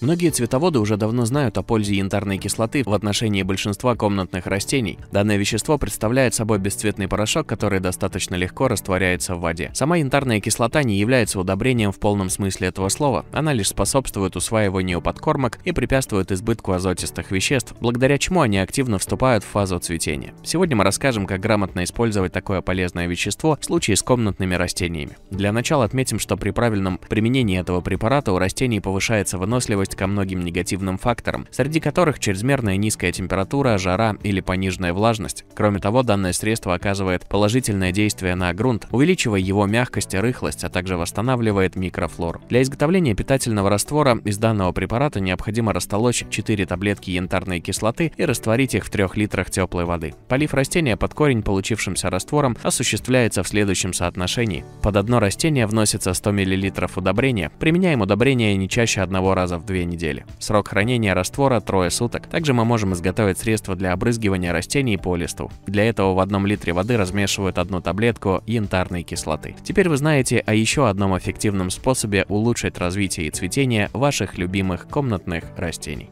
Многие цветоводы уже давно знают о пользе янтарной кислоты в отношении большинства комнатных растений. Данное вещество представляет собой бесцветный порошок, который достаточно легко растворяется в воде. Сама янтарная кислота не является удобрением в полном смысле этого слова, она лишь способствует усваиванию подкормок и препятствует избытку азотистых веществ, благодаря чему они активно вступают в фазу цветения. Сегодня мы расскажем, как грамотно использовать такое полезное вещество в случае с комнатными растениями. Для начала отметим, что при правильном применении этого препарата у растений повышается выносливость ко многим негативным факторам, среди которых чрезмерная низкая температура, жара или пониженная влажность. Кроме того, данное средство оказывает положительное действие на грунт, увеличивая его мягкость и рыхлость, а также восстанавливает микрофлору. Для изготовления питательного раствора из данного препарата необходимо растолочь 4 таблетки янтарной кислоты и растворить их в 3 литрах теплой воды. Полив растения под корень получившимся раствором осуществляется в следующем соотношении. Под одно растение вносится 100 мл удобрения. Применяем удобрение не чаще одного раза в 2 две недели. Срок хранения раствора – трое суток. Также мы можем изготовить средства для обрызгивания растений по листу. Для этого в одном литре воды размешивают одну таблетку янтарной кислоты. Теперь вы знаете о еще одном эффективном способе улучшить развитие и цветение ваших любимых комнатных растений.